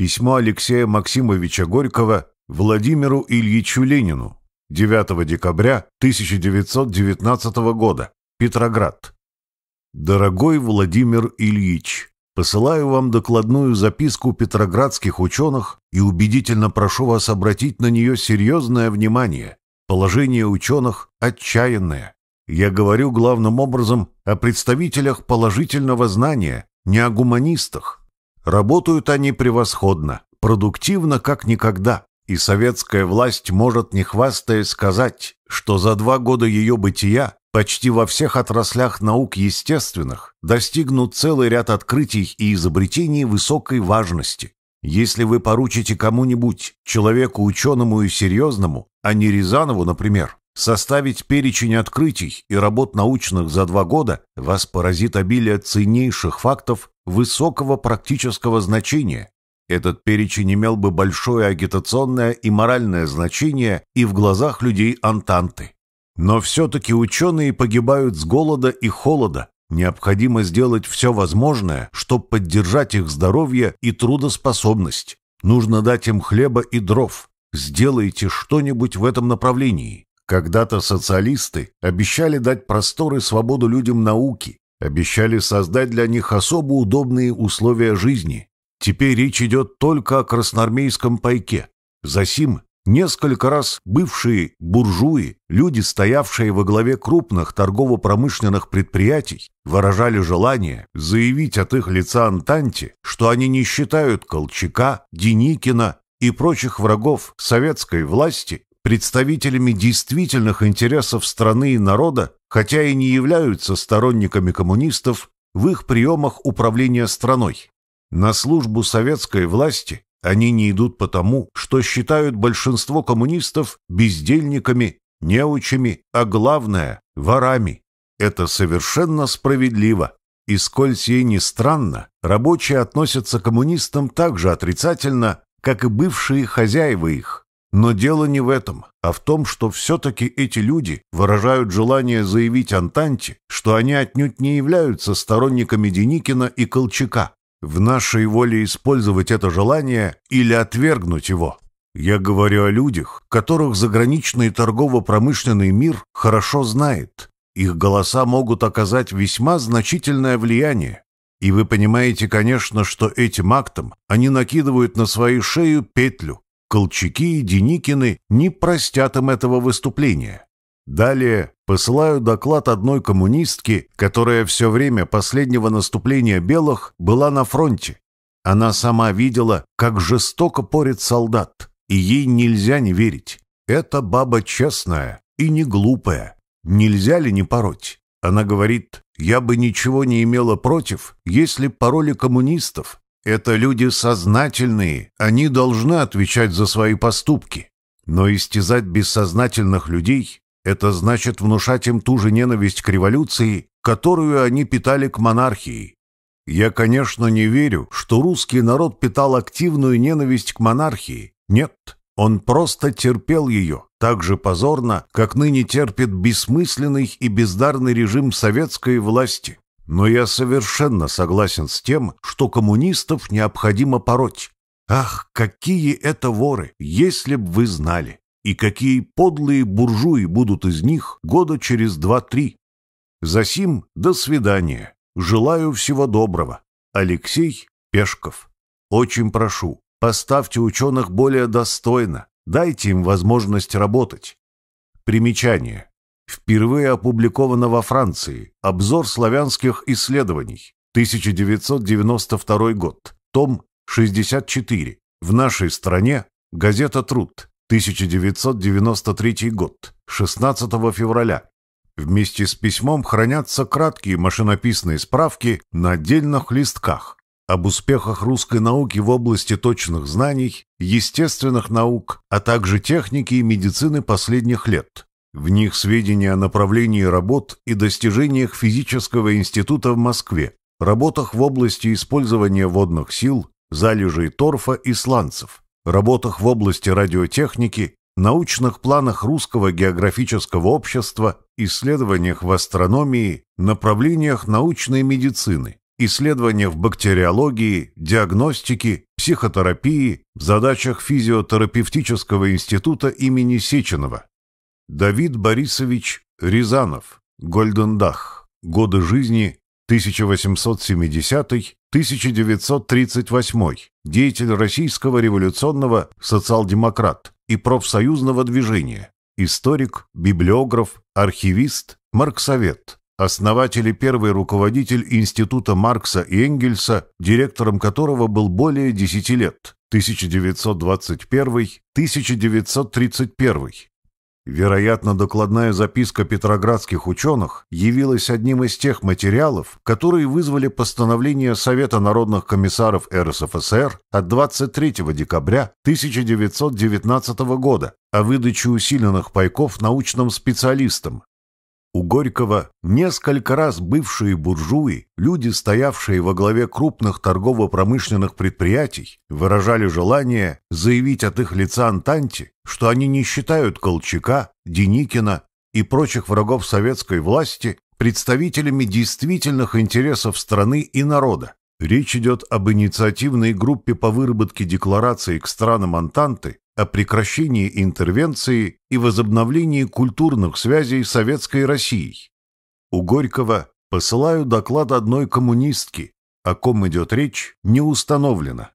Письмо Алексея Максимовича Горького Владимиру Ильичу Ленину 9 декабря 1919 года. Петроград. Дорогой Владимир Ильич, посылаю вам докладную записку петроградских ученых и убедительно прошу вас обратить на нее серьезное внимание. Положение ученых отчаянное. Я говорю главным образом о представителях положительного знания, не о гуманистах. Работают они превосходно, продуктивно как никогда. И советская власть может, не хвастаясь, сказать, что за два года ее бытия почти во всех отраслях наук естественных достигнут целый ряд открытий и изобретений высокой важности. Если вы поручите кому-нибудь, человеку ученому и серьезному, а не Рязанову, например, Составить перечень открытий и работ научных за два года вас поразит обилие ценнейших фактов высокого практического значения. Этот перечень имел бы большое агитационное и моральное значение и в глазах людей Антанты. Но все-таки ученые погибают с голода и холода. Необходимо сделать все возможное, чтобы поддержать их здоровье и трудоспособность. Нужно дать им хлеба и дров. Сделайте что-нибудь в этом направлении. Когда-то социалисты обещали дать просторы и свободу людям науки, обещали создать для них особо удобные условия жизни. Теперь речь идет только о красноармейском пайке. Засим несколько раз бывшие буржуи, люди, стоявшие во главе крупных торгово-промышленных предприятий, выражали желание заявить от их лица Антанте, что они не считают Колчака, Деникина и прочих врагов советской власти представителями действительных интересов страны и народа, хотя и не являются сторонниками коммунистов в их приемах управления страной. На службу советской власти они не идут потому, что считают большинство коммунистов бездельниками, неучами, а главное – ворами. Это совершенно справедливо. И сколь сей не странно, рабочие относятся к коммунистам так же отрицательно, как и бывшие хозяева их. Но дело не в этом, а в том, что все-таки эти люди выражают желание заявить Антанте, что они отнюдь не являются сторонниками Деникина и Колчака. В нашей воле использовать это желание или отвергнуть его. Я говорю о людях, которых заграничный торгово-промышленный мир хорошо знает. Их голоса могут оказать весьма значительное влияние. И вы понимаете, конечно, что этим актом они накидывают на свою шею петлю, Колчаки и Деникины не простят им этого выступления. Далее посылаю доклад одной коммунистки, которая все время последнего наступления белых была на фронте. Она сама видела, как жестоко порит солдат, и ей нельзя не верить. Это баба честная и не глупая. Нельзя ли не пороть? Она говорит, я бы ничего не имела против, если пороли коммунистов, это люди сознательные, они должны отвечать за свои поступки. Но истязать бессознательных людей – это значит внушать им ту же ненависть к революции, которую они питали к монархии. Я, конечно, не верю, что русский народ питал активную ненависть к монархии. Нет, он просто терпел ее, так же позорно, как ныне терпит бессмысленный и бездарный режим советской власти. Но я совершенно согласен с тем, что коммунистов необходимо пороть. Ах, какие это воры, если б вы знали! И какие подлые буржуи будут из них года через два-три! Засим, до свидания. Желаю всего доброго. Алексей Пешков. Очень прошу, поставьте ученых более достойно, дайте им возможность работать. Примечание впервые опубликовано во Франции. Обзор славянских исследований. 1992 год. Том 64. В нашей стране газета «Труд». 1993 год. 16 февраля. Вместе с письмом хранятся краткие машинописные справки на отдельных листках об успехах русской науки в области точных знаний, естественных наук, а также техники и медицины последних лет. В них сведения о направлении работ и достижениях физического института в Москве, работах в области использования водных сил, залежей торфа и сланцев, работах в области радиотехники, научных планах Русского географического общества, исследованиях в астрономии, направлениях научной медицины, исследованиях в бактериологии, диагностике, психотерапии, задачах физиотерапевтического института имени Сеченова, Давид Борисович Рязанов, Гольдендах, годы жизни 1870-1938, деятель российского революционного социал-демократ и профсоюзного движения, историк, библиограф, архивист, марксовед, основатель и первый руководитель Института Маркса и Энгельса, директором которого был более 10 лет, 1921-1931, Вероятно, докладная записка петроградских ученых явилась одним из тех материалов, которые вызвали постановление Совета народных комиссаров РСФСР от 23 декабря 1919 года о выдаче усиленных пайков научным специалистам, у Горького несколько раз бывшие буржуи, люди, стоявшие во главе крупных торгово-промышленных предприятий, выражали желание заявить от их лица Антанте, что они не считают Колчака, Деникина и прочих врагов советской власти представителями действительных интересов страны и народа. Речь идет об инициативной группе по выработке декларации к странам Антанты, о прекращении интервенции и возобновлении культурных связей с Советской Россией. У Горького посылаю доклад одной коммунистки, о ком идет речь, не установлено.